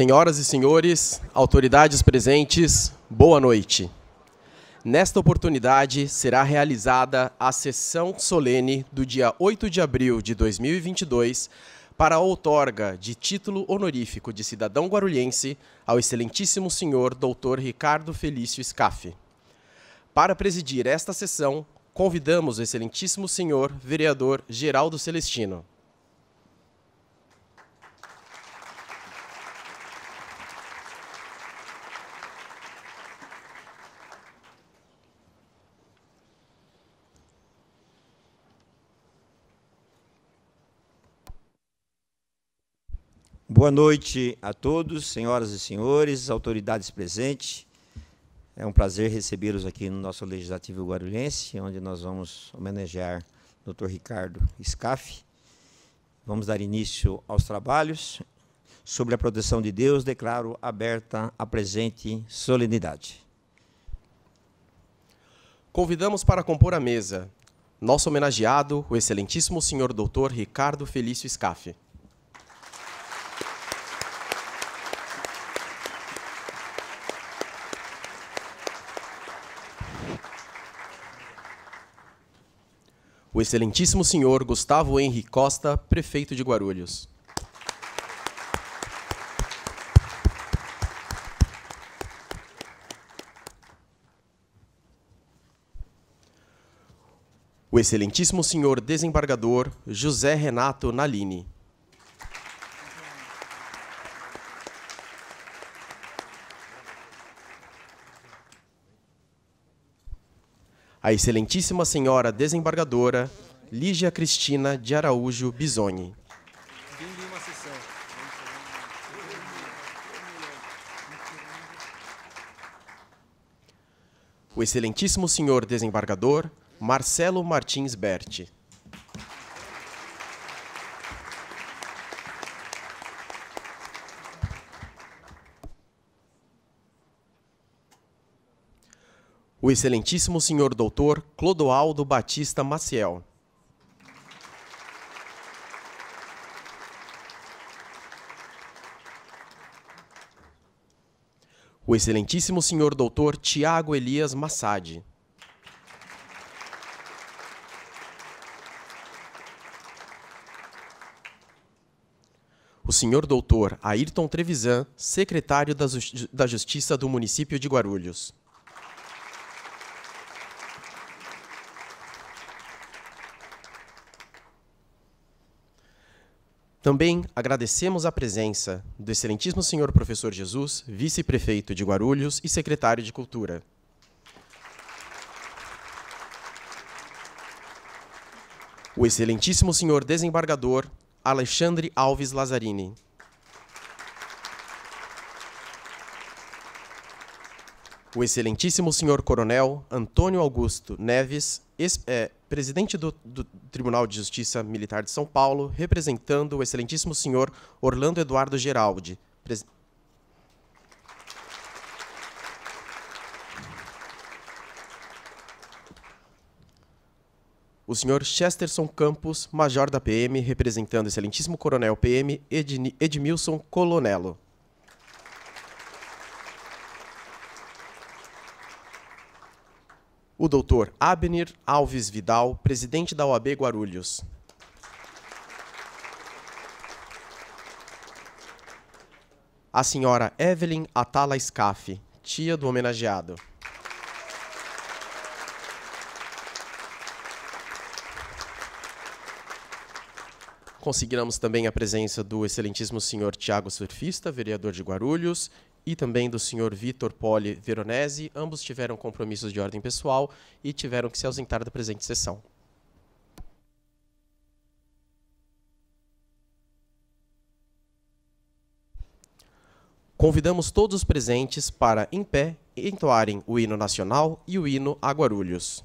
Senhoras e senhores, autoridades presentes, boa noite. Nesta oportunidade será realizada a sessão solene do dia 8 de abril de 2022 para a outorga de título honorífico de cidadão guarulhense ao excelentíssimo senhor doutor Ricardo Felício Scaffi. Para presidir esta sessão, convidamos o excelentíssimo senhor vereador Geraldo Celestino. Boa noite a todos, senhoras e senhores, autoridades presentes. É um prazer recebê-los aqui no nosso Legislativo Guarulhense, onde nós vamos homenagear o Dr. Ricardo Scaff. Vamos dar início aos trabalhos. Sobre a proteção de Deus, declaro aberta a presente solenidade. Convidamos para compor a mesa nosso homenageado, o excelentíssimo senhor doutor Ricardo Felício Scaff. o excelentíssimo senhor Gustavo Henri Costa, prefeito de Guarulhos. O excelentíssimo senhor desembargador José Renato Nalini. a Excelentíssima Senhora Desembargadora Lígia Cristina de Araújo Bisoni. O Excelentíssimo Senhor Desembargador Marcelo Martins Berti. o excelentíssimo senhor doutor Clodoaldo Batista Maciel. O excelentíssimo senhor doutor Tiago Elias Massad. o senhor doutor Ayrton Trevisan, secretário da, Justiça do município de Guarulhos. Também agradecemos a presença do excelentíssimo senhor professor Jesus, vice-prefeito de Guarulhos e secretário de Cultura. O excelentíssimo senhor desembargador Alexandre Alves Lazzarini. O excelentíssimo senhor coronel Antônio Augusto Neves, ex, é, presidente do, do, Tribunal de Justiça Militar de São Paulo, representando o excelentíssimo senhor Orlando Eduardo Geraldi. Pres... O senhor Chesterson Campos, major da PM, representando o excelentíssimo coronel PM Edni Edmilson Colonelo. o doutor Abner Alves Vidal, presidente da OAB Guarulhos. A senhora Evelyn Atala Scaff, tia do homenageado. Conseguiremos também a presença do excelentíssimo senhor Tiago Surfista, vereador de Guarulhos, e também do senhor Vitor Poli Veronese, ambos tiveram compromissos de ordem pessoal e tiveram que se ausentar da presente sessão. Convidamos todos os presentes para, em pé, entoarem o hino nacional e o hino a Guarulhos.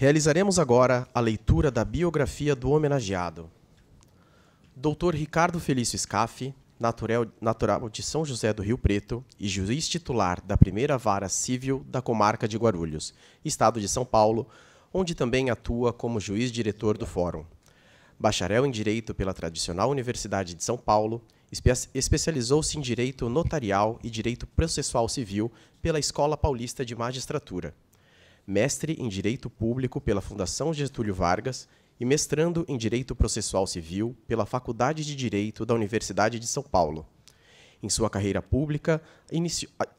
Realizaremos agora a leitura da biografia do homenageado. Dr. Ricardo Felício Scaffi, natural de São José do Rio Preto e juiz titular da primeira vara civil da comarca de Guarulhos, estado de São Paulo, onde também atua como juiz diretor do Fórum. Bacharel em Direito pela tradicional Universidade de São Paulo, espe especializou-se em Direito Notarial e Direito Processual Civil pela Escola Paulista de Magistratura mestre em Direito Público pela Fundação Getúlio Vargas e mestrando em Direito Processual Civil pela Faculdade de Direito da Universidade de São Paulo. Em sua carreira pública,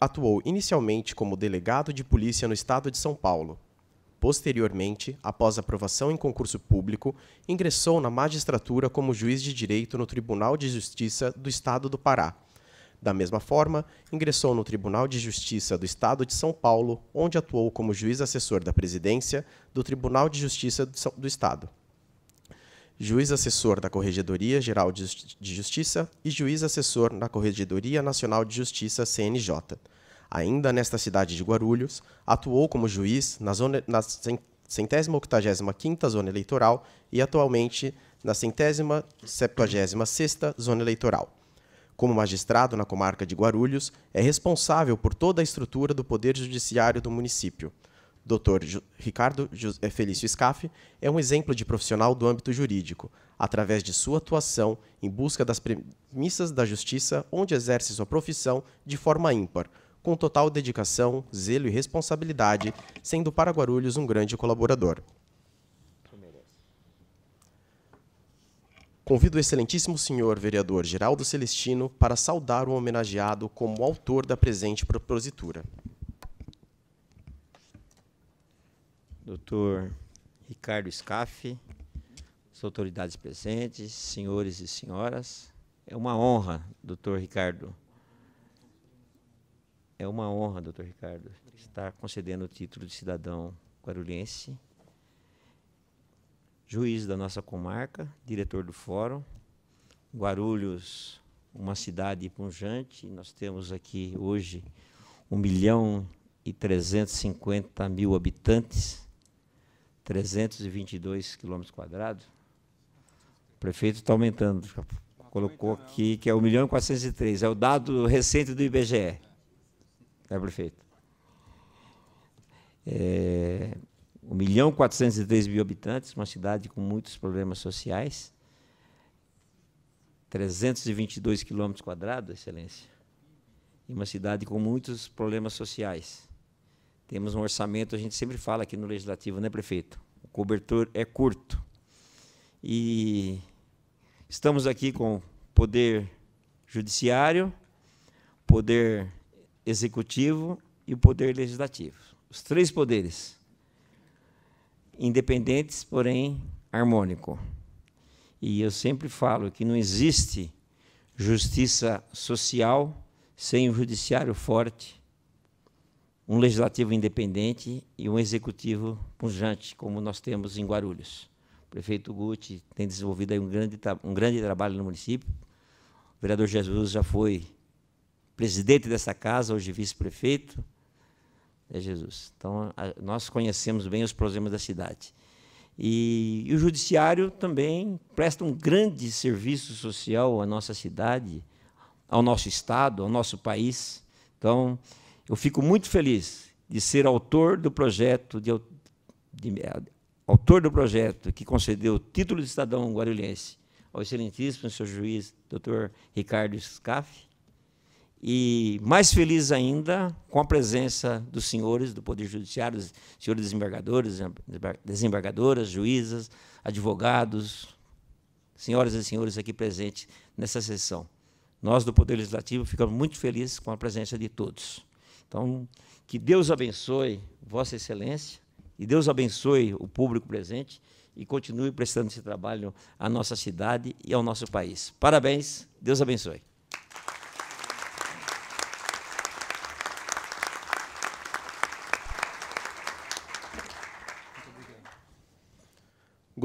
atuou inicialmente como delegado de polícia no estado de São Paulo. Posteriormente, após aprovação em concurso público, ingressou na magistratura como juiz de direito no Tribunal de Justiça do Estado do Pará da mesma forma, ingressou no Tribunal de Justiça do Estado de São Paulo, onde atuou como juiz assessor da presidência do Tribunal de Justiça do Estado, juiz assessor da Corregedoria Geral de Justiça e juiz assessor na Corregedoria Nacional de Justiça, CNJ. Ainda nesta cidade de Guarulhos, atuou como juiz na, zona, na centésima octagésima quinta zona eleitoral e atualmente na centésima septuagésima sexta zona eleitoral. Como magistrado na comarca de Guarulhos, é responsável por toda a estrutura do Poder Judiciário do município. Dr. Ju Ricardo eh, Felício Scaff é um exemplo de profissional do âmbito jurídico, através de sua atuação em busca das premissas da justiça, onde exerce sua profissão de forma ímpar, com total dedicação, zelo e responsabilidade, sendo para Guarulhos um grande colaborador. Convido o excelentíssimo senhor vereador Geraldo Celestino para saudar o homenageado como autor da presente propositura. Doutor Ricardo Scaff, as autoridades presentes, senhores e senhoras, é uma honra, doutor Ricardo. É uma honra, doutor Ricardo, estar concedendo o título de cidadão guaruliense juiz da nossa comarca, diretor do fórum. Guarulhos, uma cidade punjante, nós temos aqui hoje 1 milhão e 350 mil habitantes, 322 quilômetros quadrados. O prefeito está aumentando, colocou aqui que é 1 milhão e 403, é o dado recente do IBGE. É, né, prefeito? É, 1 milhão 403 mil habitantes, uma cidade com muitos problemas sociais. 322 quilômetros quadrados, excelência. E uma cidade com muitos problemas sociais. Temos um orçamento, a gente sempre fala aqui no Legislativo, né, prefeito? O cobertor é curto. E estamos aqui com poder judiciário, poder executivo e o poder legislativo. Os três poderes independentes, porém harmônico. E eu sempre falo que não existe justiça social sem um judiciário forte, um legislativo independente e um executivo pujante, como nós temos em Guarulhos. O prefeito Guti tem desenvolvido um grande, um grande trabalho no município. O vereador Jesus já foi presidente dessa casa, hoje vice-prefeito é Jesus. Então, a, nós conhecemos bem os problemas da cidade. E, e, o judiciário também presta um grande serviço social à nossa cidade, ao nosso estado, ao nosso país. Então, eu fico muito feliz de ser autor do projeto de, de, de é, autor do projeto que concedeu o título de cidadão guarulhense ao excelentíssimo senhor juiz, doutor Ricardo Scaff, e mais feliz ainda com a presença dos senhores do Poder Judiciário, dos senhores desembargadores, desembargadoras, juízas, advogados, senhoras e senhores aqui presentes nessa sessão. Nós do Poder Legislativo ficamos muito felizes com a presença de todos. Então, que Deus abençoe Vossa Excelência e Deus abençoe o público presente e continue prestando esse trabalho à nossa cidade e ao nosso país. Parabéns, Deus abençoe.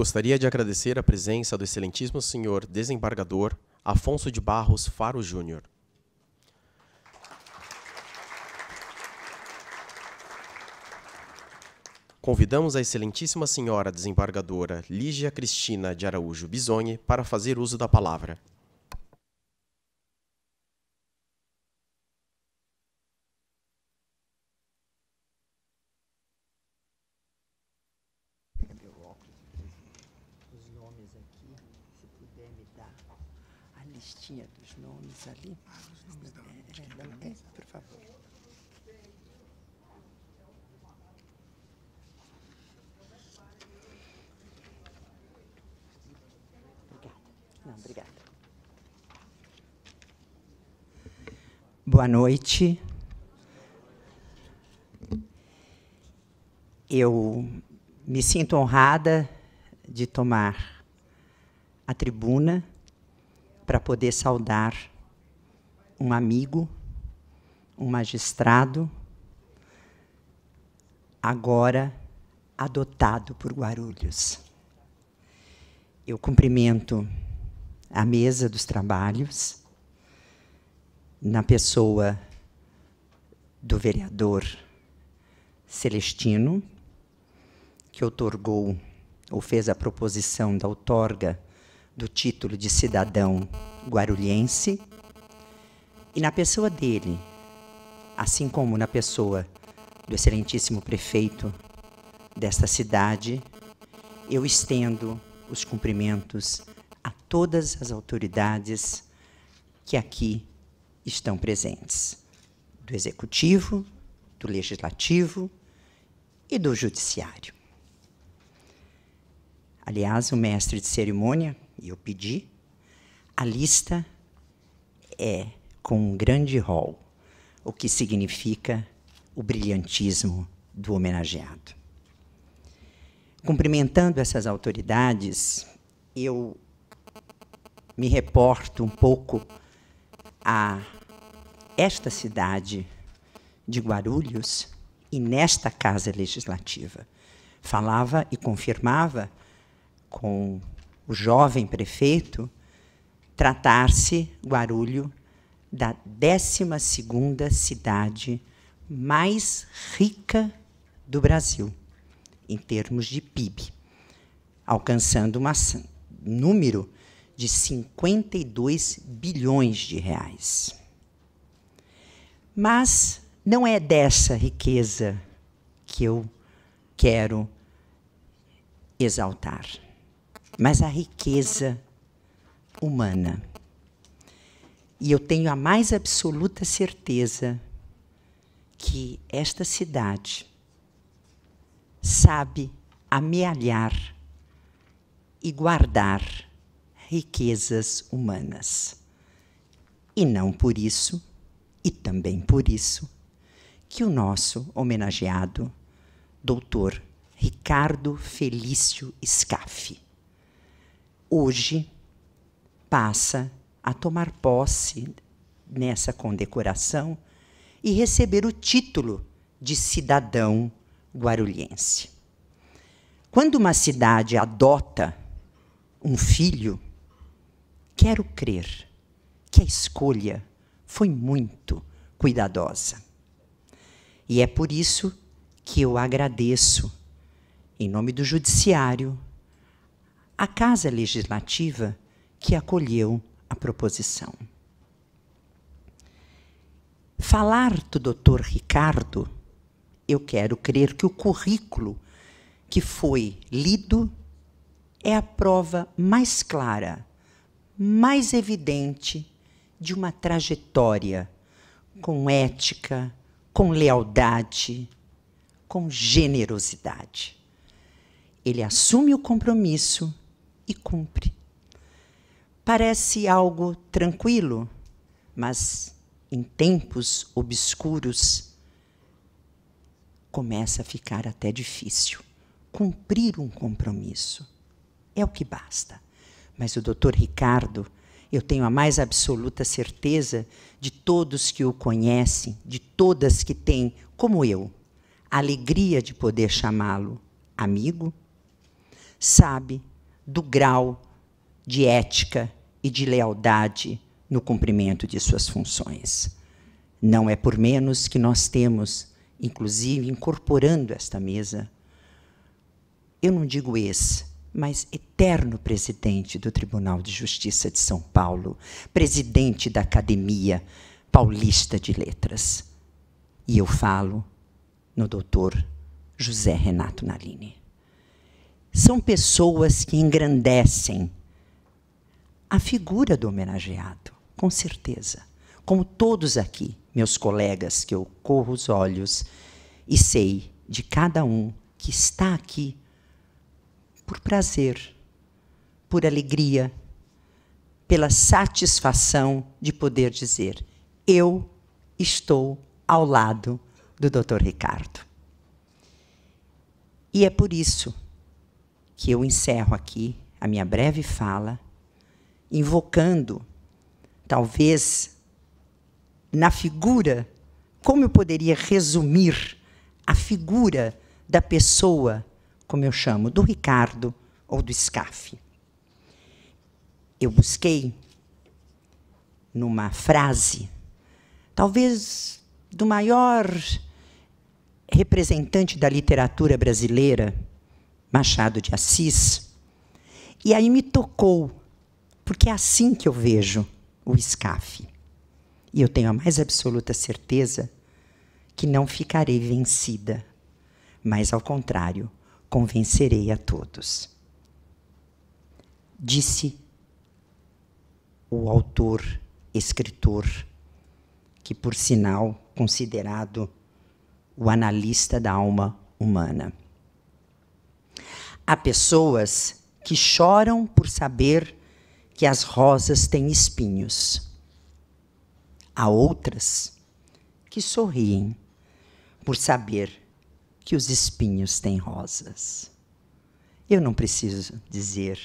Gostaria de agradecer a presença do excelentíssimo senhor desembargador Afonso de Barros Faro Júnior. Convidamos a excelentíssima senhora desembargadora Lígia Cristina de Araújo Bisogni para fazer uso da palavra. boa noite. Eu me sinto honrada de tomar a tribuna para poder saudar um amigo, um magistrado, agora adotado por Guarulhos. Eu cumprimento a mesa dos trabalhos na pessoa do vereador Celestino, que otorgou ou fez a proposição da outorga do título de cidadão guarulhense, e na pessoa dele, assim como na pessoa do excelentíssimo prefeito desta cidade, eu estendo os cumprimentos a todas as autoridades que aqui estão presentes do executivo, do legislativo e do judiciário. Aliás, o mestre de cerimônia, e eu pedi, a lista é com um grande rol, o que significa o brilhantismo do homenageado. Cumprimentando essas autoridades, eu me reporto um pouco a esta cidade de Guarulhos e nesta Casa Legislativa. Falava e confirmava com o jovem prefeito tratar-se Guarulhos da 12 cidade mais rica do Brasil em termos de PIB, alcançando um número de 52 bilhões de reais. Mas não é dessa riqueza que eu quero exaltar, mas a riqueza humana. E eu tenho a mais absoluta certeza que esta cidade sabe amealhar e guardar riquezas humanas. E não por isso e também por isso que o nosso homenageado, doutor Ricardo Felício Scaffi, hoje passa a tomar posse nessa condecoração e receber o título de cidadão guarulhense. Quando uma cidade adota um filho, quero crer que a escolha foi muito cuidadosa. E é por isso que eu agradeço, em nome do Judiciário, a Casa Legislativa que acolheu a proposição. Falar do doutor Ricardo, eu quero crer que o currículo que foi lido é a prova mais clara, mais evidente de uma trajetória com ética, com lealdade, com generosidade. Ele assume o compromisso e cumpre. Parece algo tranquilo, mas em tempos obscuros começa a ficar até difícil. Cumprir um compromisso é o que basta. Mas o doutor Ricardo eu tenho a mais absoluta certeza de todos que o conhecem, de todas que têm, como eu, a alegria de poder chamá-lo amigo, sabe do grau de ética e de lealdade no cumprimento de suas funções. Não é por menos que nós temos, inclusive incorporando esta mesa, eu não digo esse, mas eterno presidente do Tribunal de Justiça de São Paulo, presidente da Academia Paulista de Letras. E eu falo no doutor José Renato Nalini. São pessoas que engrandecem a figura do homenageado, com certeza. Como todos aqui, meus colegas, que eu corro os olhos e sei de cada um que está aqui por prazer, por alegria, pela satisfação de poder dizer: eu estou ao lado do Dr. Ricardo. E é por isso que eu encerro aqui a minha breve fala, invocando, talvez, na figura, como eu poderia resumir a figura da pessoa como eu chamo, do Ricardo ou do SCAF. Eu busquei numa frase, talvez do maior representante da literatura brasileira, Machado de Assis, e aí me tocou, porque é assim que eu vejo o SCAF. E eu tenho a mais absoluta certeza que não ficarei vencida, mas ao contrário, convencerei a todos. Disse o autor, escritor, que por sinal considerado o analista da alma humana. Há pessoas que choram por saber que as rosas têm espinhos. Há outras que sorriem por saber que os espinhos têm rosas. Eu não preciso dizer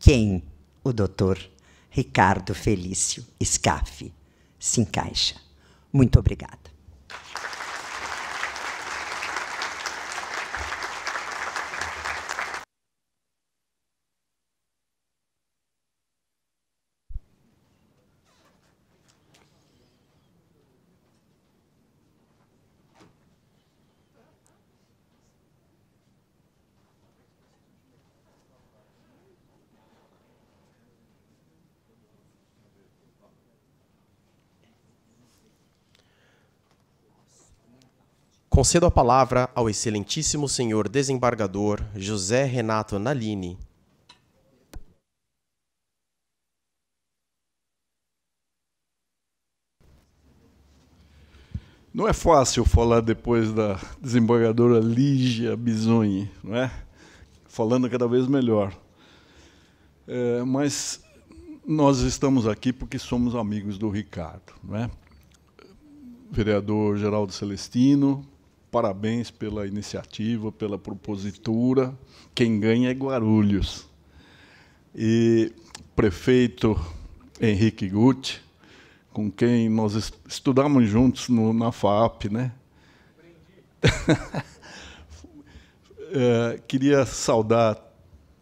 quem o doutor Ricardo Felício Scaff se encaixa. Muito obrigada. Concedo a palavra ao excelentíssimo senhor desembargador José Renato Nalini. Não é fácil falar depois da desembargadora Lígia Bisoni, não é? Falando cada vez melhor. É, mas nós estamos aqui porque somos amigos do Ricardo, não é? Vereador Geraldo Celestino, parabéns pela iniciativa, pela propositura. Quem ganha é Guarulhos. E prefeito Henrique Guti, com quem nós estudamos juntos no, na FAP, né? é, queria saudar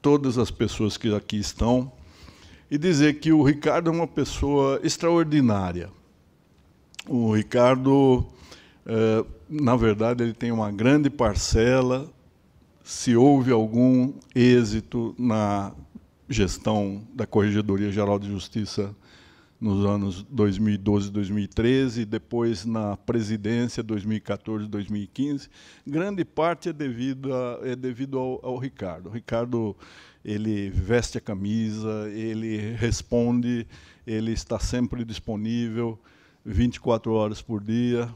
todas as pessoas que aqui estão e dizer que o Ricardo é uma pessoa extraordinária. O Ricardo eh, na verdade, ele tem uma grande parcela. Se houve algum êxito na gestão da Corregedoria Geral de Justiça nos anos 2012, 2013, depois na presidência 2014, e 2015, grande parte é devido, a, é devido ao, ao, Ricardo. O Ricardo ele veste a camisa, ele responde, ele está sempre disponível 24 horas por dia,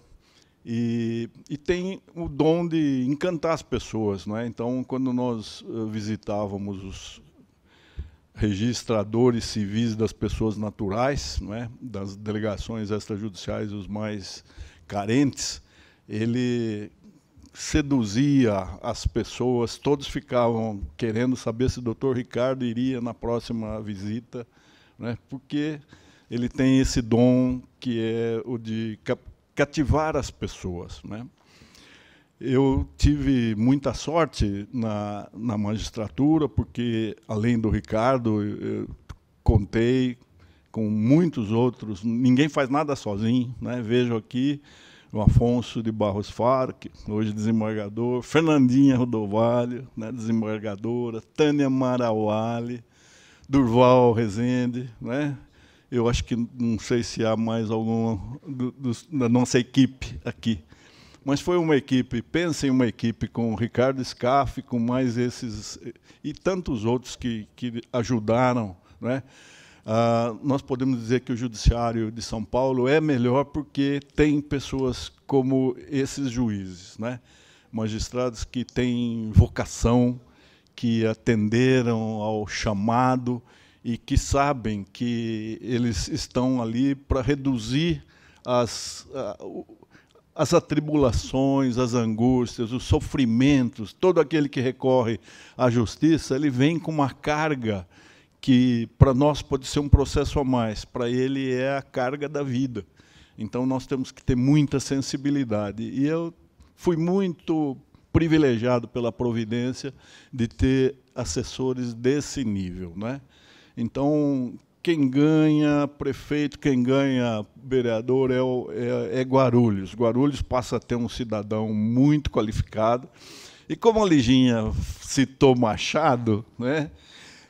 e, e, tem o dom de encantar as pessoas. Não é? Então, quando nós eh, visitávamos os registradores civis das pessoas naturais, não é? das delegações extrajudiciais, os mais carentes, ele seduzia as pessoas, todos ficavam querendo saber se o doutor Ricardo iria na próxima visita, né? porque ele tem esse dom que é o de cativar as pessoas. Né? Eu tive muita sorte na, na magistratura, porque, além do Ricardo, eu contei com muitos outros. Ninguém faz nada sozinho. Né? Vejo aqui o Afonso de Barros Farc, hoje desembargador, Fernandinha Rodovalho, né, desembargadora, Tânia Marauale, Durval Rezende, né, eu acho que não sei se há mais algum da nossa equipe aqui. Mas foi uma equipe, pensem uma equipe com o Ricardo Scaff, com mais esses e tantos outros que, que ajudaram. Né? Ah, nós podemos dizer que o Judiciário de São Paulo é melhor porque tem pessoas como esses juízes, né? magistrados que têm vocação, que atenderam ao chamado e que sabem que eles estão ali para reduzir as, as atribulações, as angústias, os sofrimentos, todo aquele que recorre à justiça, ele vem com uma carga que para nós pode ser um processo a mais, para ele é a carga da vida. Então nós temos que ter muita sensibilidade. E eu fui muito privilegiado pela providência de ter assessores desse nível, né? Então, quem ganha prefeito, quem ganha vereador é, é, é, Guarulhos. Guarulhos passa a ter um cidadão muito qualificado. E como a Liginha citou Machado, né,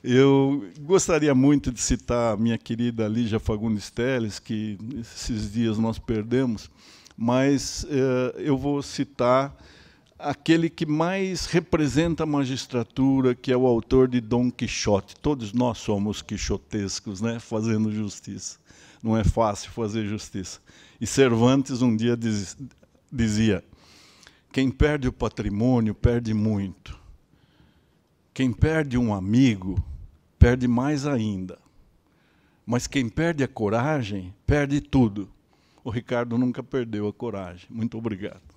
eu gostaria muito de citar a minha querida Lígia Fagundes Teles, que esses dias nós perdemos, mas eh, eu vou citar aquele que mais representa a magistratura, que é o autor de Dom Quixote. Todos nós somos quixotescos, né? fazendo justiça. Não é fácil fazer justiça. E Cervantes um dia diz, dizia: quem perde o patrimônio perde muito. Quem perde um amigo perde mais ainda. Mas quem perde a coragem perde tudo. O Ricardo nunca perdeu a coragem. Muito obrigado.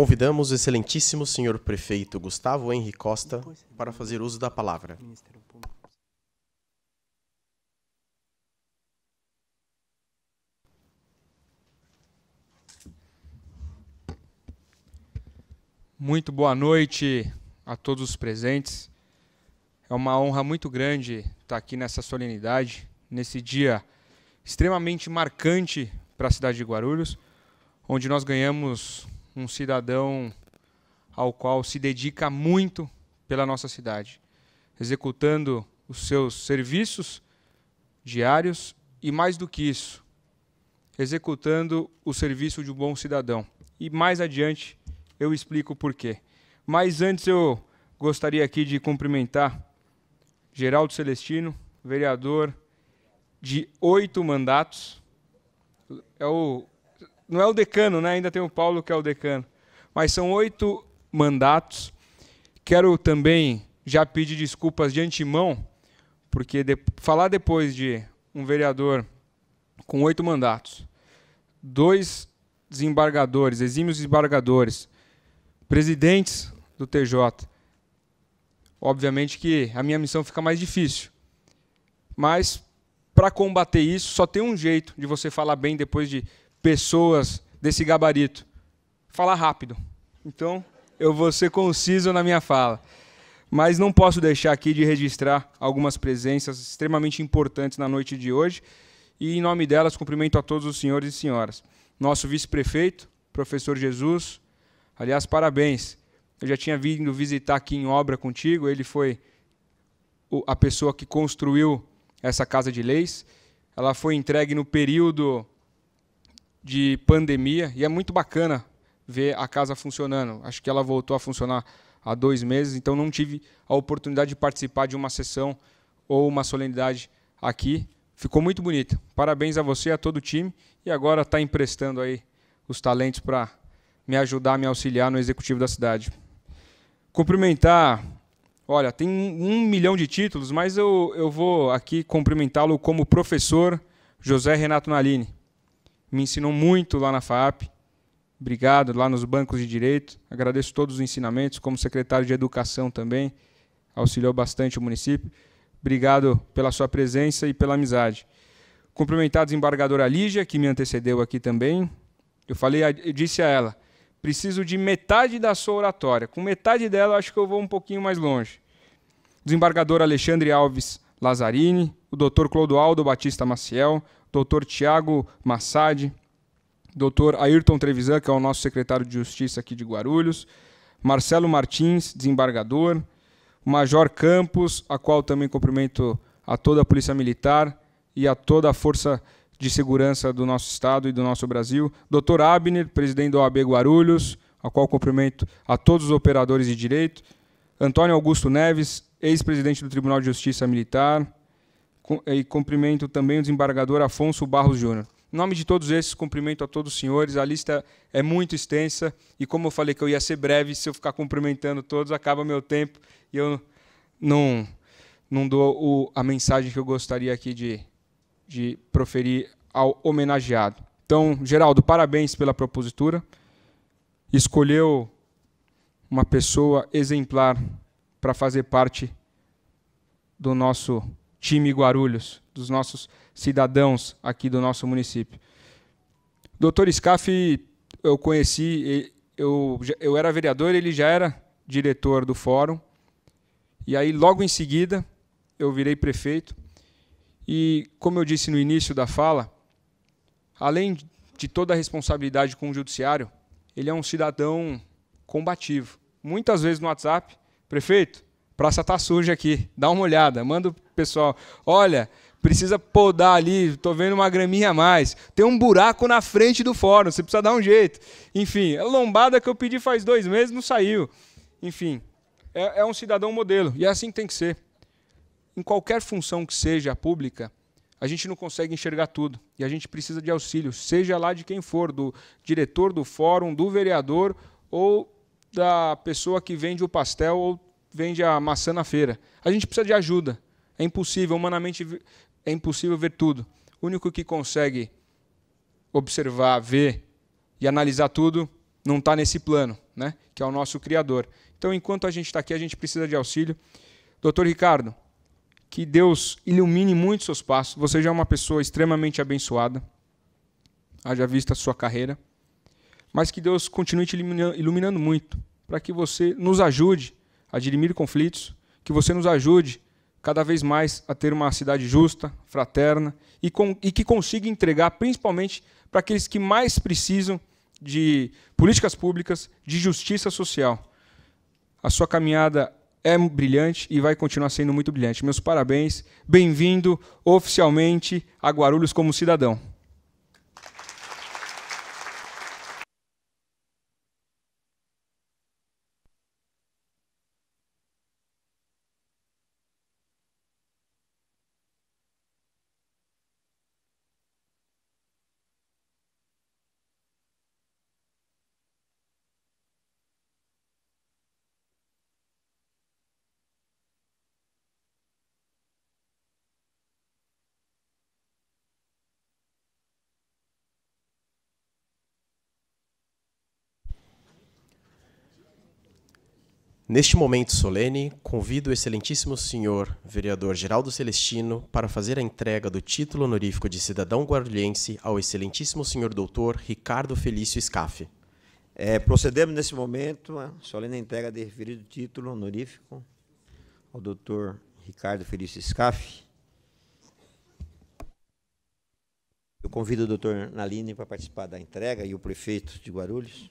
Convidamos o excelentíssimo senhor prefeito Gustavo Henri Costa para fazer uso da palavra. Muito boa noite a todos os presentes. É uma honra muito grande estar aqui nessa solenidade, nesse dia extremamente marcante para a cidade de Guarulhos, onde nós ganhamos um cidadão ao qual se dedica muito pela nossa cidade, executando os seus serviços diários e, mais do que isso, executando o serviço de um bom cidadão. E mais adiante eu explico por quê. Mas antes eu gostaria aqui de cumprimentar Geraldo Celestino, vereador de oito mandatos. É o não é o decano, né? ainda tem o Paulo que é o decano. Mas são oito mandatos. Quero também já pedir desculpas de antemão, porque de, falar depois de um vereador com oito mandatos, dois desembargadores, exímios desembargadores, presidentes do TJ, obviamente que a minha missão fica mais difícil. Mas para combater isso, só tem um jeito de você falar bem depois de pessoas desse gabarito. Falar rápido. Então, eu vou ser conciso na minha fala. Mas não posso deixar aqui de registrar algumas presenças extremamente importantes na noite de hoje. E, em nome delas, cumprimento a todos os senhores e senhoras. Nosso vice-prefeito, professor Jesus. Aliás, parabéns. Eu já tinha vindo visitar aqui em obra contigo. Ele foi a pessoa que construiu essa casa de leis. Ela foi entregue no período de pandemia e é muito bacana ver a casa funcionando. Acho que ela voltou a funcionar há dois meses, então não tive a oportunidade de participar de uma sessão ou uma solenidade aqui. Ficou muito bonito. Parabéns a você, a todo o time e agora está emprestando aí os talentos para me ajudar, me auxiliar no executivo da cidade. Cumprimentar, olha, tem um milhão de títulos, mas eu, eu vou aqui cumprimentá-lo como professor José Renato Nalini me ensinou muito lá na FAP. Obrigado, lá nos bancos de direito. Agradeço todos os ensinamentos, como secretário de Educação também, auxiliou bastante o município. Obrigado pela sua presença e pela amizade. Cumprimentar a desembargadora Lígia, que me antecedeu aqui também. Eu falei, eu disse a ela, preciso de metade da sua oratória. Com metade dela, acho que eu vou um pouquinho mais longe. Desembargador Alexandre Alves Lazzarini, o doutor Clodoaldo Batista Maciel, doutor Tiago Massad, doutor Ayrton Trevisan, que é o nosso secretário de Justiça aqui de Guarulhos, Marcelo Martins, desembargador, Major Campos, a qual também cumprimento a toda a Polícia Militar e a toda a Força de Segurança do nosso Estado e do nosso Brasil, doutor Abner, presidente da OAB Guarulhos, a qual cumprimento a todos os operadores de direito, Antônio Augusto Neves, ex-presidente do Tribunal de Justiça Militar, e cumprimento também o desembargador Afonso Barros Júnior. Em nome de todos esses, cumprimento a todos os senhores. A lista é muito extensa e, como eu falei que eu ia ser breve, se eu ficar cumprimentando todos, acaba meu tempo e eu não, não dou o, a mensagem que eu gostaria aqui de, de proferir ao homenageado. Então, Geraldo, parabéns pela propositura. Escolheu uma pessoa exemplar para fazer parte do nosso time Guarulhos, dos nossos cidadãos aqui do nosso município. Doutor Scaff, eu conheci, eu, eu era vereador, ele já era diretor do fórum. E aí, logo em seguida, eu virei prefeito. E, como eu disse no início da fala, além de toda a responsabilidade com o judiciário, ele é um cidadão combativo. Muitas vezes no WhatsApp, prefeito, praça está suja aqui, dá uma olhada, manda pessoal: olha, precisa podar ali, estou vendo uma graminha a mais. Tem um buraco na frente do fórum, você precisa dar um jeito. Enfim, a lombada que eu pedi faz dois meses não saiu. Enfim, é, é um cidadão modelo e é assim que tem que ser. Em qualquer função que seja pública, a gente não consegue enxergar tudo e a gente precisa de auxílio, seja lá de quem for, do diretor do fórum, do vereador ou da pessoa que vende o pastel ou vende a maçã na feira. A gente precisa de ajuda. É impossível, humanamente é impossível ver tudo. O único que consegue observar, ver e analisar tudo não está nesse plano, né? que é o nosso Criador. Então, enquanto a gente está aqui, a gente precisa de auxílio. Doutor Ricardo, que Deus ilumine muito seus passos. Você já é uma pessoa extremamente abençoada, haja vista a sua carreira, mas que Deus continue te iluminando, iluminando muito, para que você nos ajude a dirimir conflitos, que você nos ajude cada vez mais a ter uma cidade justa, fraterna e, com, e que consiga entregar, principalmente para aqueles que mais precisam de políticas públicas, de justiça social. A sua caminhada é brilhante e vai continuar sendo muito brilhante. Meus parabéns, bem-vindo oficialmente a Guarulhos como cidadão. Neste momento solene, convido o excelentíssimo senhor vereador Geraldo Celestino para fazer a entrega do título honorífico de cidadão guarulhense ao excelentíssimo senhor doutor Ricardo Felício Scaff. É, procedemos nesse momento a solene entrega de referido título honorífico ao doutor Ricardo Felício Scaff. Eu convido o doutor Naline para participar da entrega e o prefeito de Guarulhos.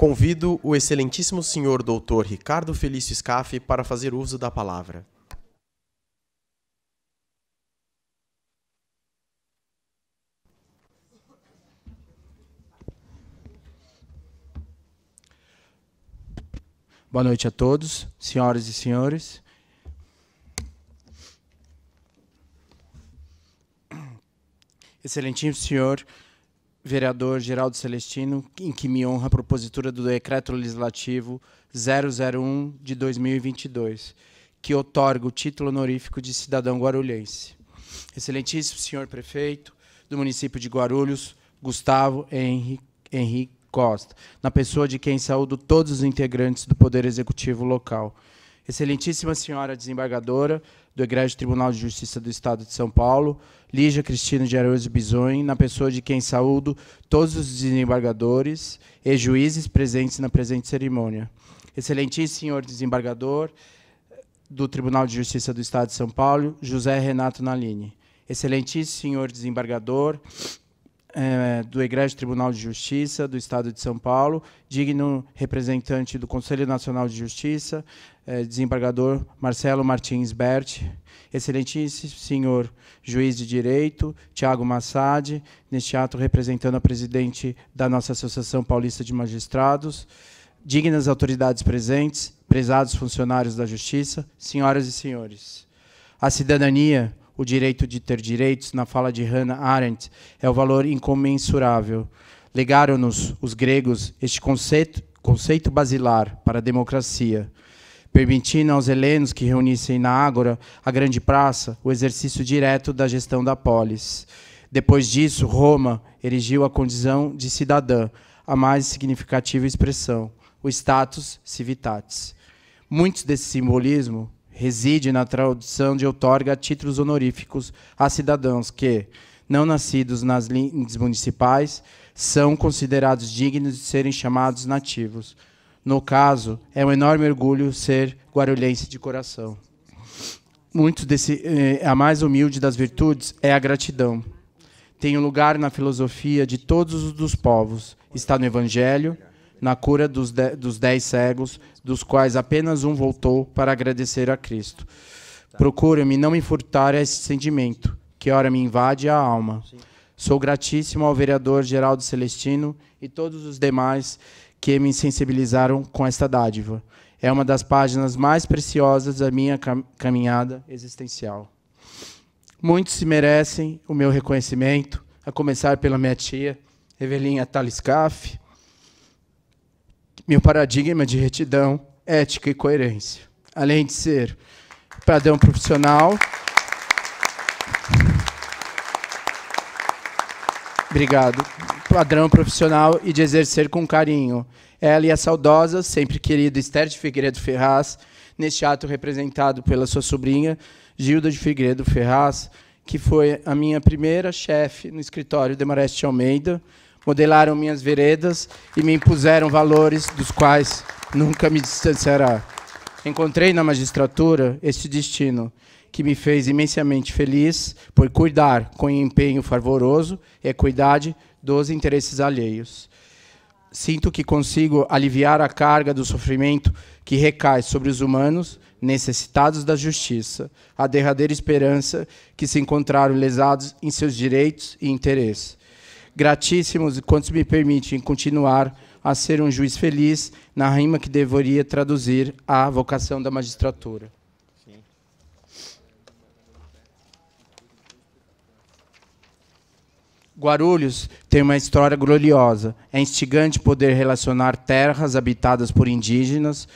Convido o excelentíssimo senhor doutor Ricardo Felício Scaff para fazer uso da palavra. Boa noite a todos, senhoras e senhores. Excelentíssimo senhor vereador Geraldo Celestino, em que me honra a propositura do Decreto Legislativo 001 de 2022, que otorga o título honorífico de cidadão guarulhense. Excelentíssimo senhor prefeito do município de Guarulhos, Gustavo Henrique Costa, na pessoa de quem saúdo todos os integrantes do Poder Executivo local. Excelentíssima senhora desembargadora, do Egrégio Tribunal de Justiça do Estado de São Paulo, Lígia Cristina de Araújo Bisonho, na pessoa de quem saúdo todos os desembargadores e juízes presentes na presente cerimônia. Excelentíssimo senhor desembargador do Tribunal de Justiça do Estado de São Paulo, José Renato Nalini. Excelentíssimo senhor desembargador é, do Egrégio Tribunal de Justiça do Estado de São Paulo, digno representante do Conselho Nacional de Justiça, é, desembargador Marcelo Martins Berti, excelentíssimo senhor juiz de direito, Tiago Massad, neste ato representando a presidente da nossa Associação Paulista de Magistrados, dignas autoridades presentes, prezados funcionários da Justiça, senhoras e senhores. A cidadania o direito de ter direitos, na fala de Hannah Arendt, é o valor incomensurável. Legaram-nos os gregos este conceito, conceito basilar para a democracia, permitindo aos helenos que reunissem na Ágora, a grande praça, o exercício direto da gestão da polis. Depois disso, Roma erigiu a condição de cidadã, a mais significativa expressão, o status civitatis. Muitos desse simbolismo reside na tradição de outorga títulos honoríficos a cidadãos que, não nascidos nas linhas municipais, são considerados dignos de serem chamados nativos. No caso, é um enorme orgulho ser guarulhense de coração. Muito desse, eh, a mais humilde das virtudes é a gratidão. Tem um lugar na filosofia de todos os dos povos. Está no Evangelho, na cura dos, de, dos dez cegos, dos quais apenas um voltou para agradecer a Cristo. procure me não me furtar a esse sentimento, que ora me invade a alma. Sou gratíssimo ao vereador Geraldo Celestino e todos os demais que me sensibilizaram com esta dádiva. É uma das páginas mais preciosas da minha caminhada existencial. Muitos se merecem o meu reconhecimento, a começar pela minha tia, Evelinha Taliscaf, meu paradigma de retidão, ética e coerência. Além de ser padrão profissional. Obrigado. Padrão profissional e de exercer com carinho. Ela e a saudosa, sempre querida Esther de Figueiredo Ferraz, neste ato representado pela sua sobrinha, Gilda de Figueiredo Ferraz, que foi a minha primeira chefe no escritório de Mareste Almeida, modelaram minhas veredas e me impuseram valores dos quais nunca me distanciará. Encontrei na magistratura este destino que me fez imensamente feliz por cuidar com empenho fervoroso e equidade dos interesses alheios. Sinto que consigo aliviar a carga do sofrimento que recai sobre os humanos necessitados da justiça, a derradeira esperança que se encontraram lesados em seus direitos e interesses gratíssimos quantos me permitem continuar a ser um juiz feliz na rima que deveria traduzir a vocação da magistratura. Guarulhos tem uma história gloriosa. É instigante poder relacionar terras habitadas por indígenas,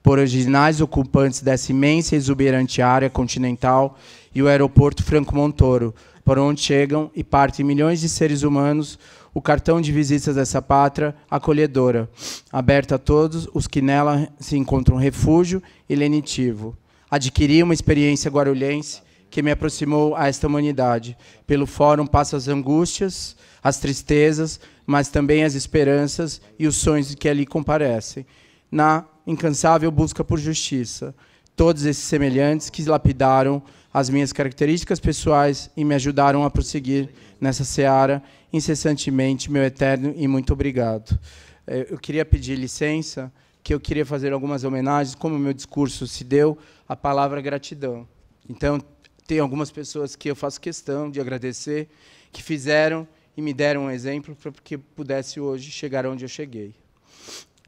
por originais ocupantes dessa imensa e exuberante área continental e o aeroporto Franco Montoro, por onde chegam e partem milhões de seres humanos o cartão de visitas dessa pátria acolhedora, aberta a todos os que nela se encontram refúgio e lenitivo. Adquiri uma experiência guarulhense que me aproximou a esta humanidade. Pelo fórum passo as angústias, as tristezas, mas também as esperanças e os sonhos que ali comparecem. Na incansável busca por justiça, todos esses semelhantes que lapidaram as minhas características pessoais e me ajudaram a prosseguir nessa seara incessantemente, meu eterno e muito obrigado. É, eu queria pedir licença, que eu queria fazer algumas homenagens, como o meu discurso se deu, a palavra gratidão. Então, tem algumas pessoas que eu faço questão de agradecer, que fizeram e me deram um exemplo para que pudesse hoje chegar onde eu cheguei.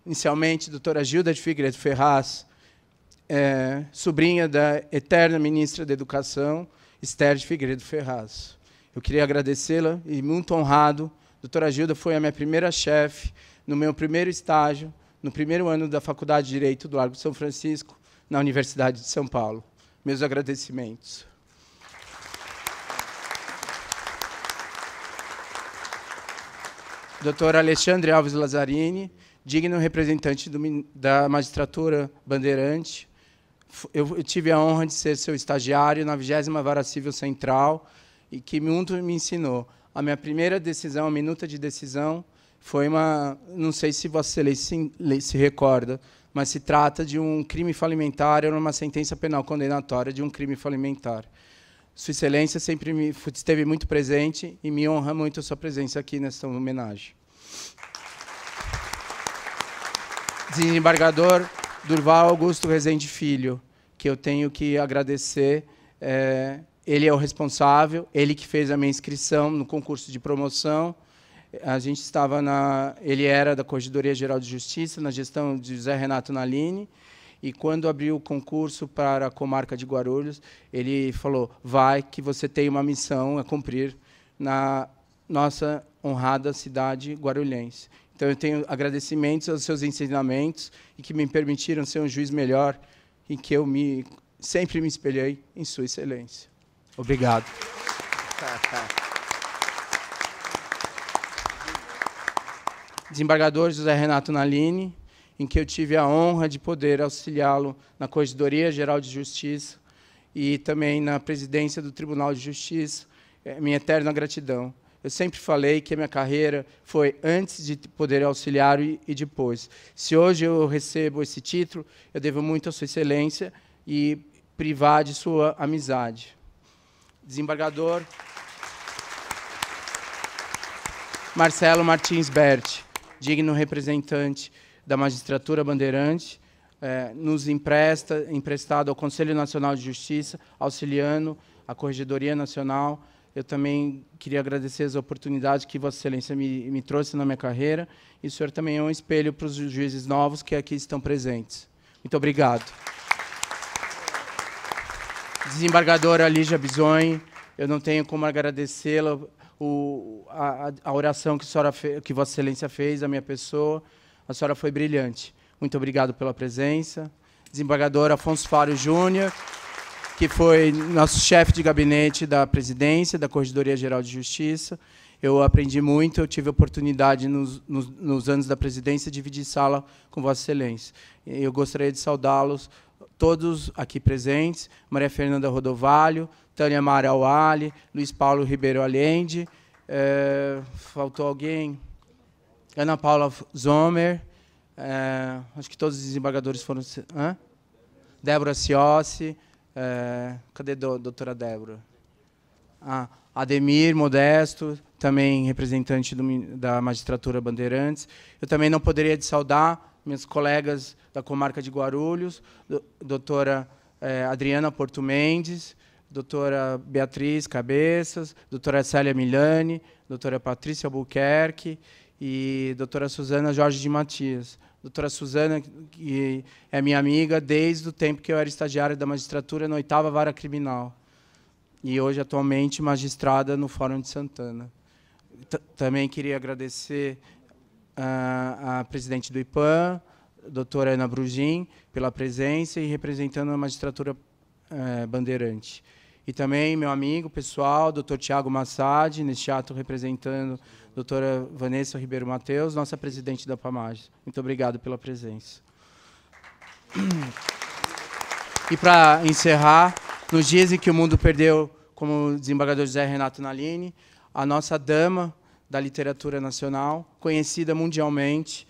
Inicialmente, doutora Gilda de Figueiredo Ferraz, é, sobrinha da eterna ministra da Educação, Esther de Figueiredo Ferraz. Eu queria agradecê-la e muito honrado. doutora Gilda foi a minha primeira chefe no meu primeiro estágio, no primeiro ano da Faculdade de Direito do Largo São Francisco, na Universidade de São Paulo. Meus agradecimentos. Doutor Alexandre Alves Lazzarini, digno representante do, da magistratura bandeirante, eu, tive a honra de ser seu estagiário na 20 Vara Civil Central e que muito me ensinou. A minha primeira decisão, a minuta de decisão, foi uma. Não sei se você se, se recorda, mas se trata de um crime falimentar, era uma sentença penal condenatória de um crime falimentar. Sua Excelência sempre me, esteve muito presente e me honra muito a sua presença aqui nesta homenagem. Desembargador Durval Augusto Rezende Filho, que eu tenho que agradecer. É, ele é o responsável, ele que fez a minha inscrição no concurso de promoção. A gente estava na, ele era da Corregedoria Geral de Justiça, na gestão de José Renato Nalini, e quando abriu o concurso para a comarca de Guarulhos, ele falou: "Vai que você tem uma missão a cumprir na nossa honrada cidade guarulhense". Então eu tenho agradecimentos aos seus ensinamentos e que me permitiram ser um juiz melhor e que eu me sempre me espelhei em sua excelência. Obrigado. Desembargador José Renato Nalini, em que eu tive a honra de poder auxiliá-lo na Corregedoria Geral de Justiça e também na presidência do Tribunal de Justiça. É, minha eterna gratidão eu sempre falei que a minha carreira foi antes de poder auxiliar e, e depois. Se hoje eu recebo esse título, eu devo muito à sua excelência e privar de sua amizade. Desembargador Marcelo Martins Berti, digno representante da magistratura bandeirante, eh, nos empresta, emprestado ao Conselho Nacional de Justiça, auxiliando a Corregedoria Nacional, eu também queria agradecer as oportunidades que Vossa Excelência me, me trouxe na minha carreira. E o senhor também é um espelho para os juízes novos que aqui estão presentes. Muito obrigado. Desembargadora Lígia Bisonhi, eu não tenho como agradecê-la a, a, oração que, a senhora fe, que Vossa Excelência fez à minha pessoa. A senhora foi brilhante. Muito obrigado pela presença. Desembargador Afonso Faro Júnior que foi nosso chefe de gabinete da presidência, da Corregedoria Geral de Justiça. Eu aprendi muito, eu tive a oportunidade, nos, nos, nos anos da presidência, de dividir sala com Vossa Excelência. Eu gostaria de saudá-los, todos aqui presentes, Maria Fernanda Rodovalho, Tânia Mara Ali, Luiz Paulo Ribeiro Allende, é, faltou alguém? Ana Paula Zomer, é, acho que todos os desembargadores foram... Hã? Débora Ciossi, é, cadê a doutora Débora? Ah, Ademir Modesto, também representante do, da magistratura Bandeirantes. Eu também não poderia de saudar meus colegas da comarca de Guarulhos, doutora é, Adriana Porto Mendes, doutora Beatriz Cabeças, doutora Célia Milani, doutora Patrícia Albuquerque e doutora Suzana Jorge de Matias doutora Suzana, que é minha amiga desde o tempo que eu era estagiária da magistratura na oitava vara criminal. E hoje, atualmente, magistrada no Fórum de Santana. T também queria agradecer uh, a presidente do IPAM, doutora Ana Brugin, pela presença e representando a magistratura uh, bandeirante. E também meu amigo pessoal, doutor Tiago Massad, neste ato representando doutora Vanessa Ribeiro Mateus, nossa presidente da Pamage. Muito obrigado pela presença. E para encerrar, nos dias em que o mundo perdeu, como o desembargador José Renato Nalini, a nossa dama da literatura nacional, conhecida mundialmente,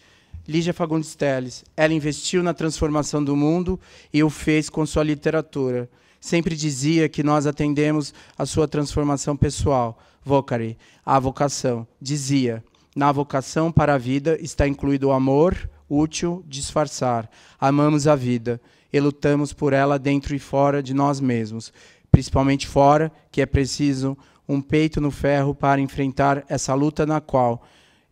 Lígia Fagundes Telles. Ela investiu na transformação do mundo e o fez com sua literatura. Sempre dizia que nós atendemos a sua transformação pessoal, vocare, a vocação, dizia: na vocação para a vida está incluído o amor, útil, disfarçar. Amamos a vida e lutamos por ela dentro e fora de nós mesmos, principalmente fora, que é preciso um peito no ferro para enfrentar essa luta na qual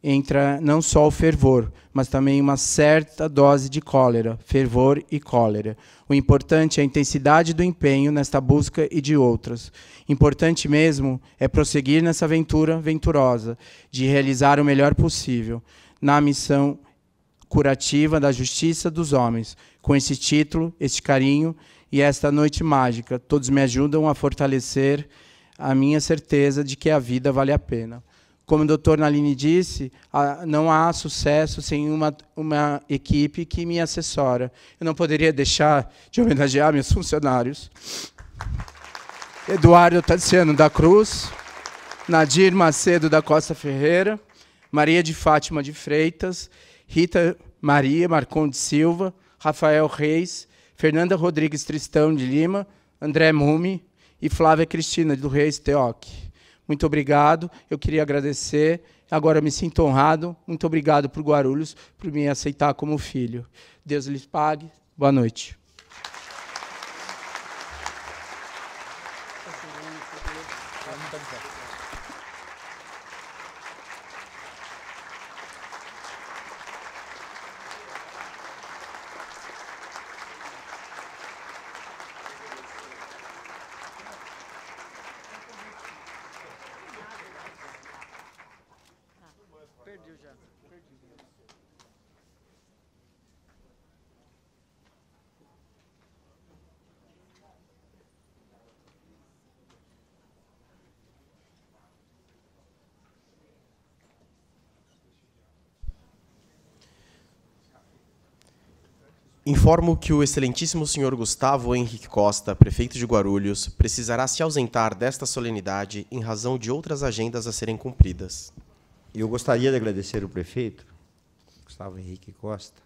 entra não só o fervor, mas também uma certa dose de cólera, fervor e cólera. O importante é a intensidade do empenho nesta busca e de outras. Importante mesmo é prosseguir nessa aventura venturosa de realizar o melhor possível na missão curativa da justiça dos homens. Com esse título, este carinho e esta noite mágica, todos me ajudam a fortalecer a minha certeza de que a vida vale a pena. Como a doutora Naline disse, não há sucesso sem uma, uma equipe que me assessora. Eu não poderia deixar de homenagear meus funcionários. Eduardo Tarciano da Cruz, Nadir Macedo da Costa Ferreira, Maria de Fátima de Freitas, Rita Maria de Silva, Rafael Reis, Fernanda Rodrigues Tristão de Lima, André Mume e Flávia Cristina do Reis Teoc. Muito obrigado. Eu queria agradecer. Agora me sinto honrado. Muito obrigado por Guarulhos por me aceitar como filho. Deus lhes pague. Boa noite. Informo que o excelentíssimo senhor Gustavo Henrique Costa, prefeito de Guarulhos, precisará se ausentar desta solenidade em razão de outras agendas a serem cumpridas. Eu gostaria de agradecer o prefeito, Gustavo Henrique Costa,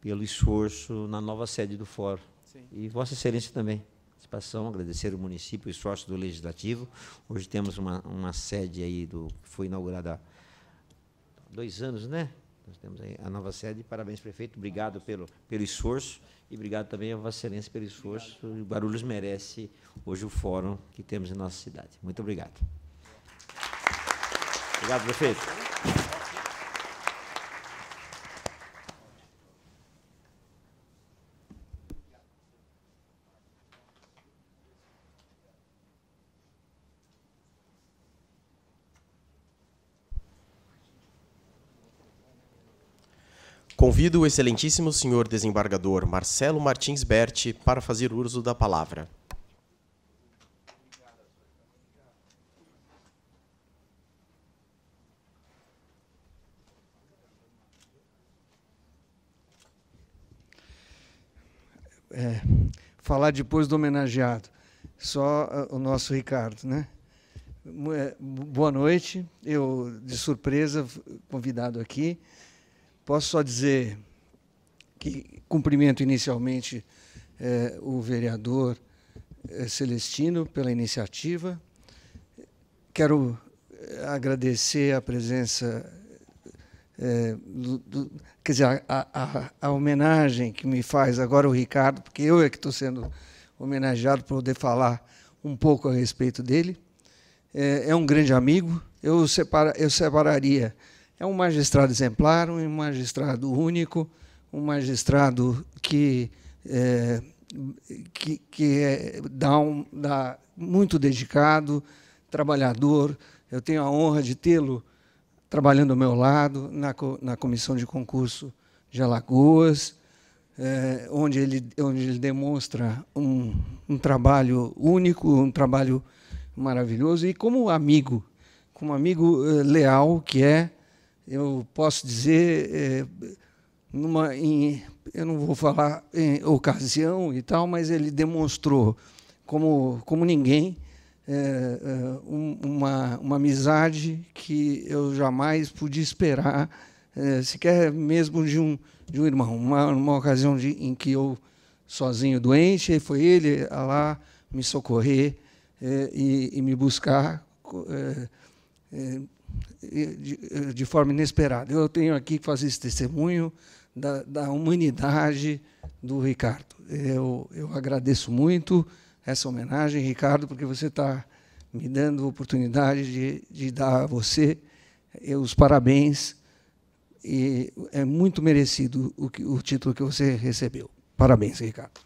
pelo esforço na nova sede do Fórum. Sim. E Vossa Excelência também. Participação, agradecer o município e o esforço do Legislativo. Hoje temos uma, uma sede aí do, que foi inaugurada há dois anos, né? Nós temos aí a nova sede. Parabéns, prefeito. Obrigado pelo, pelo esforço e obrigado também a Vossa Excelência pelo esforço. O Barulhos merece hoje o fórum que temos em nossa cidade. Muito obrigado. Obrigado, prefeito. Convido o excelentíssimo senhor desembargador Marcelo Martins Berti para fazer uso da palavra. É, falar depois do homenageado, só ah, o nosso Ricardo, né? É, boa noite, eu de surpresa convidado aqui. Posso só dizer que cumprimento inicialmente eh, o vereador eh, Celestino pela iniciativa. Quero eh, agradecer a presença, do, do, quer dizer, a, a, a, homenagem que me faz agora o Ricardo, porque eu é que estou sendo homenageado para poder falar um pouco a respeito dele. É, é um grande amigo. Eu, separa, eu separaria é um magistrado exemplar, um magistrado único, um magistrado que, é, que, que é, dá, um, dá muito dedicado, trabalhador. Eu tenho a honra de tê-lo trabalhando ao meu lado na, na comissão de concurso de Alagoas, é, onde, ele, onde ele demonstra um, um trabalho único, um trabalho maravilhoso, e como amigo, como amigo é, leal que é, eu posso dizer, é, numa, em, eu não vou falar em ocasião e tal, mas ele demonstrou, como, como ninguém, é, é uma, uma amizade que eu jamais podia esperar, é, sequer mesmo de um, de um irmão. Uma, uma ocasião de, em que eu, sozinho, doente, foi ele a lá me socorrer é, e, e, me buscar. É, é, de, eh, de forma inesperada. Eu tenho aqui que fazer esse testemunho da, da humanidade do Ricardo. Eu, eu agradeço muito essa homenagem, Ricardo, porque você está me dando a oportunidade de, de dar a você eh, os parabéns. E é muito merecido o, que, o título que você recebeu. Parabéns, Ricardo.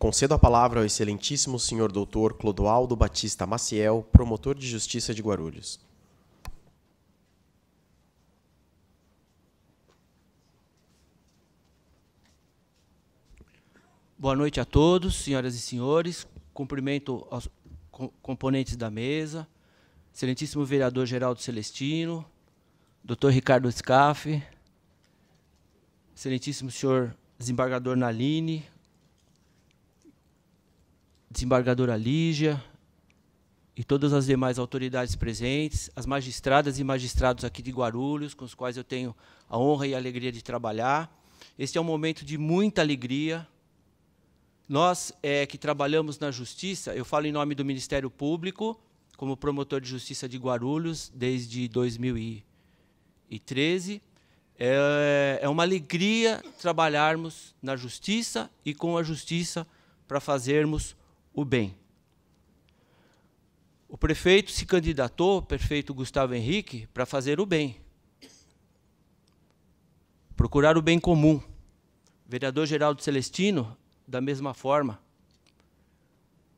Concedo a palavra ao excelentíssimo senhor doutor Clodoaldo Batista Maciel, promotor de justiça de Guarulhos. Boa noite a todos, senhoras e senhores. Cumprimento aos componentes da mesa, excelentíssimo vereador Geraldo Celestino, doutor Ricardo Scaff, excelentíssimo senhor desembargador Naline, desembargadora Lígia e todas as demais autoridades presentes, as magistradas e magistrados aqui de Guarulhos, com os quais eu tenho a honra e a alegria de trabalhar. Este é um momento de muita alegria. Nós é, que trabalhamos na justiça, eu falo em nome do Ministério Público, como promotor de justiça de Guarulhos desde 2013. É, é uma alegria trabalharmos na justiça e com a justiça para fazermos o bem. O prefeito se candidatou, o prefeito Gustavo Henrique, para fazer o bem. Procurar o bem comum. vereador Geraldo Celestino, da mesma forma.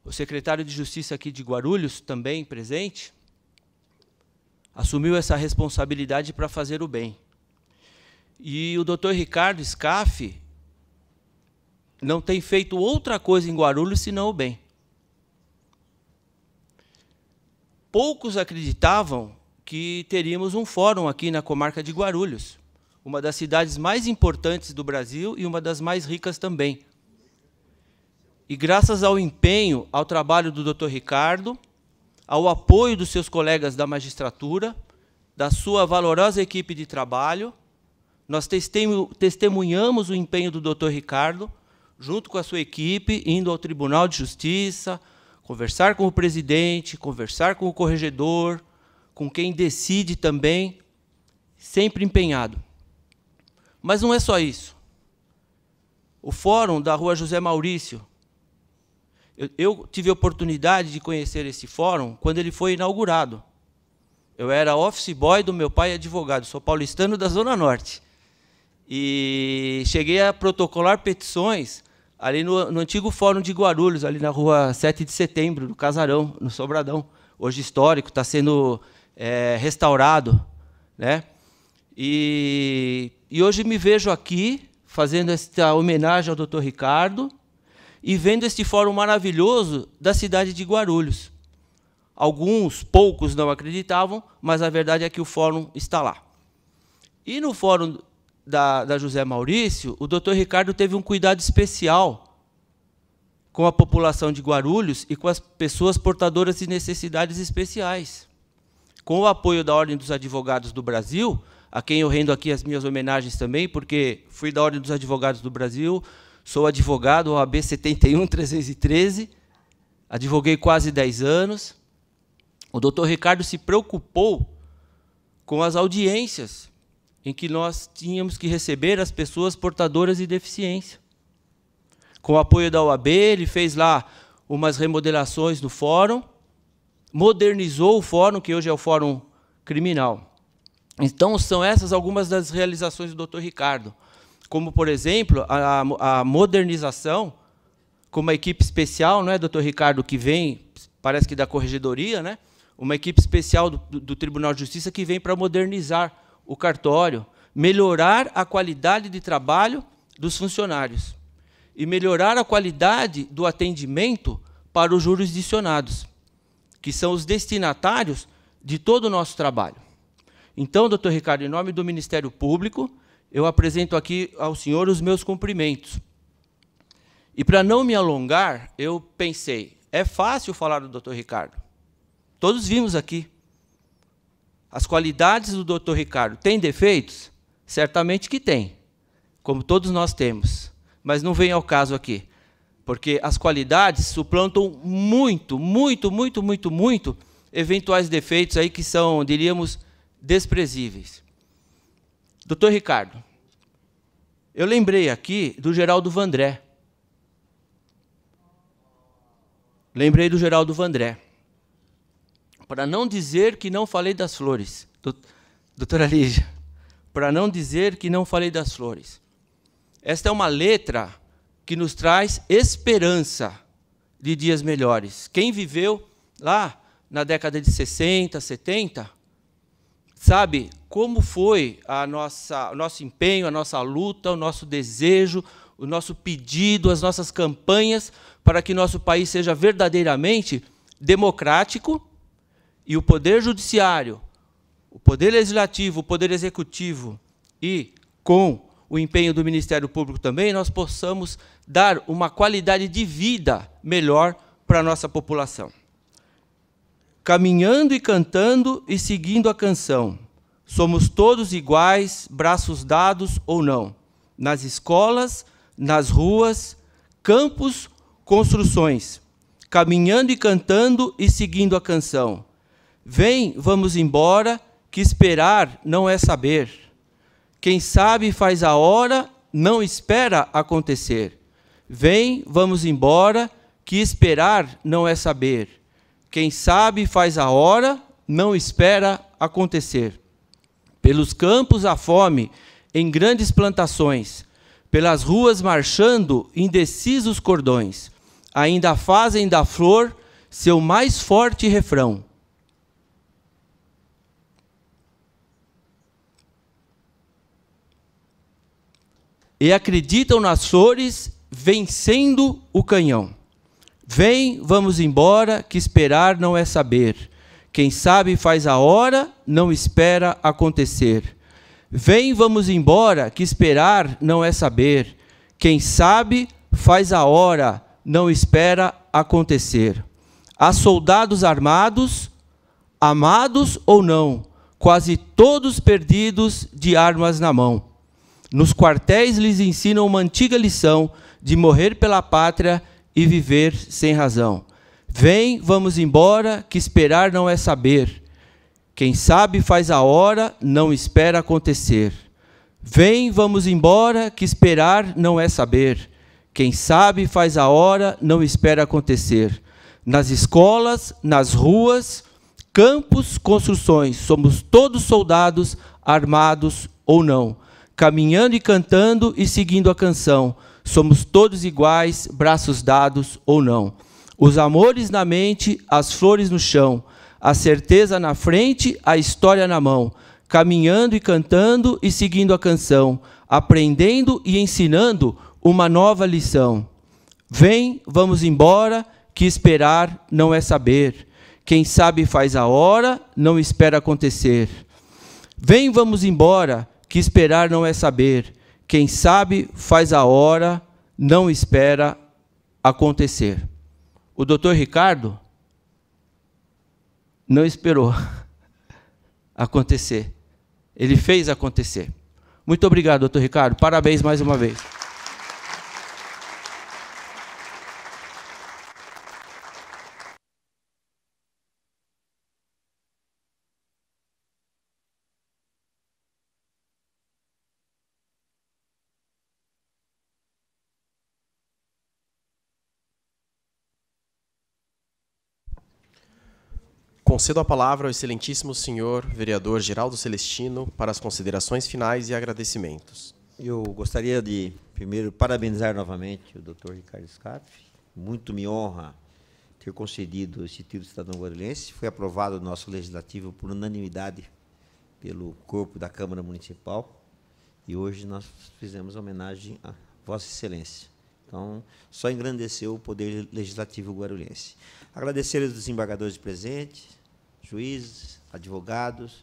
O secretário de Justiça aqui de Guarulhos, também presente, assumiu essa responsabilidade para fazer o bem. E o doutor Ricardo Scaff, não tem feito outra coisa em Guarulhos senão o bem. Poucos acreditavam que teríamos um fórum aqui na comarca de Guarulhos, uma das cidades mais importantes do Brasil e uma das mais ricas também. E graças ao empenho, ao trabalho do Dr. Ricardo, ao apoio dos seus colegas da magistratura, da sua valorosa equipe de trabalho, nós testemunhamos o empenho do Dr. Ricardo junto com a sua equipe, indo ao Tribunal de Justiça, conversar com o presidente, conversar com o corregedor, com quem decide também, sempre empenhado. Mas não é só isso. O fórum da Rua José Maurício. Eu, eu tive a oportunidade de conhecer esse fórum quando ele foi inaugurado. Eu era office boy do meu pai advogado, sou paulistano da Zona Norte. E cheguei a protocolar petições ali no, no, antigo Fórum de Guarulhos, ali na rua 7 de Setembro, no Casarão, no Sobradão, hoje histórico, está sendo é, restaurado. Né? E, e hoje me vejo aqui fazendo esta homenagem ao Dr. Ricardo e vendo este fórum maravilhoso da cidade de Guarulhos. Alguns, poucos, não acreditavam, mas a verdade é que o fórum está lá. E no fórum da, da José Maurício, o doutor Ricardo teve um cuidado especial com a população de Guarulhos e com as pessoas portadoras de necessidades especiais. Com o apoio da Ordem dos Advogados do Brasil, a quem eu rendo aqui as minhas homenagens também, porque fui da Ordem dos Advogados do Brasil, sou advogado OAB 71313, advoguei quase 10 anos. O doutor Ricardo se preocupou com as audiências em que nós tínhamos que receber as pessoas portadoras de deficiência. Com o apoio da OAB, ele fez lá umas remodelações no fórum, modernizou o fórum, que hoje é o fórum criminal. Então, são essas algumas das realizações do Dr. Ricardo, como, por exemplo, a, a modernização, com uma equipe especial, não é, Dr. Ricardo, que vem, parece que da corregedoria, né? uma equipe especial do, do Tribunal de Justiça que vem para modernizar o cartório, melhorar a qualidade de trabalho dos funcionários e melhorar a qualidade do atendimento para os jurisdicionados, que são os destinatários de todo o nosso trabalho. Então, doutor Ricardo, em nome do Ministério Público, eu apresento aqui ao senhor os meus cumprimentos. E para não me alongar, eu pensei, é fácil falar do doutor Ricardo. Todos vimos aqui as qualidades do Dr. Ricardo têm defeitos? Certamente que tem, como todos nós temos. Mas não vem ao caso aqui, porque as qualidades suplantam muito, muito, muito, muito, muito eventuais defeitos aí que são, diríamos, desprezíveis. Doutor Ricardo, eu lembrei aqui do Geraldo Vandré. Lembrei do Geraldo Vandré. Para não dizer que não falei das flores. Doutora Lígia, para não dizer que não falei das flores. Esta é uma letra que nos traz esperança de dias melhores. Quem viveu lá na década de 60, 70, sabe como foi a nossa, o nosso empenho, a nossa luta, o nosso desejo, o nosso pedido, as nossas campanhas para que nosso país seja verdadeiramente democrático e o poder judiciário, o poder legislativo, o poder executivo e com o empenho do Ministério Público também, nós possamos dar uma qualidade de vida melhor para a nossa população. Caminhando e cantando e seguindo a canção. Somos todos iguais, braços dados ou não, nas escolas, nas ruas, campos, construções. Caminhando e cantando e seguindo a canção. Vem, vamos embora, que esperar não é saber. Quem sabe faz a hora, não espera acontecer. Vem, vamos embora, que esperar não é saber. Quem sabe faz a hora, não espera acontecer. Pelos campos a fome, em grandes plantações, pelas ruas marchando indecisos cordões, ainda fazem da flor seu mais forte refrão. e acreditam nas flores vencendo o canhão. Vem, vamos embora, que esperar não é saber. Quem sabe faz a hora, não espera acontecer. Vem, vamos embora, que esperar não é saber. Quem sabe faz a hora, não espera acontecer. Há soldados armados, amados ou não, quase todos perdidos de armas na mão. Nos quartéis lhes ensinam uma antiga lição de morrer pela pátria e viver sem razão. Vem, vamos embora, que esperar não é saber. Quem sabe faz a hora, não espera acontecer. Vem, vamos embora, que esperar não é saber. Quem sabe faz a hora, não espera acontecer. Nas escolas, nas ruas, campos, construções, somos todos soldados, armados ou não caminhando e cantando e seguindo a canção. Somos todos iguais, braços dados ou não. Os amores na mente, as flores no chão, a certeza na frente, a história na mão, caminhando e cantando e seguindo a canção, aprendendo e ensinando uma nova lição. Vem, vamos embora, que esperar não é saber. Quem sabe faz a hora, não espera acontecer. Vem, vamos embora, que esperar não é saber. Quem sabe faz a hora, não espera acontecer. O doutor Ricardo não esperou acontecer. Ele fez acontecer. Muito obrigado, doutor Ricardo. Parabéns mais uma vez. Concedo a palavra ao excelentíssimo senhor vereador Geraldo Celestino para as considerações finais e agradecimentos. Eu gostaria de, primeiro, parabenizar novamente o Dr. Ricardo Scarf. Muito me honra ter concedido esse título de cidadão guarulhense. Foi aprovado o nosso legislativo por unanimidade pelo corpo da Câmara Municipal. E hoje nós fizemos homenagem a Vossa Excelência. Então, só engrandeceu o poder legislativo guarulhense. Agradecer aos desembargadores presentes, juízes, advogados,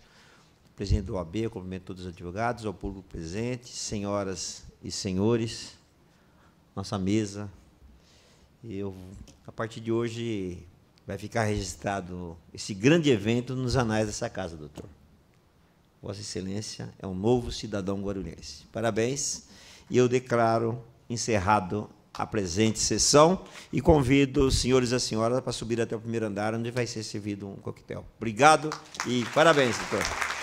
presidente do OAB, cumprimento todos os advogados, ao público presente, senhoras e senhores, nossa mesa. Eu, a partir de hoje, vai ficar registrado esse grande evento nos anais dessa casa, doutor. Vossa Excelência é um novo cidadão guarulhense. Parabéns e eu declaro encerrado a presente sessão e convido os senhores e as senhoras para subir até o primeiro andar, onde vai ser servido um coquetel. Obrigado e parabéns, doutor.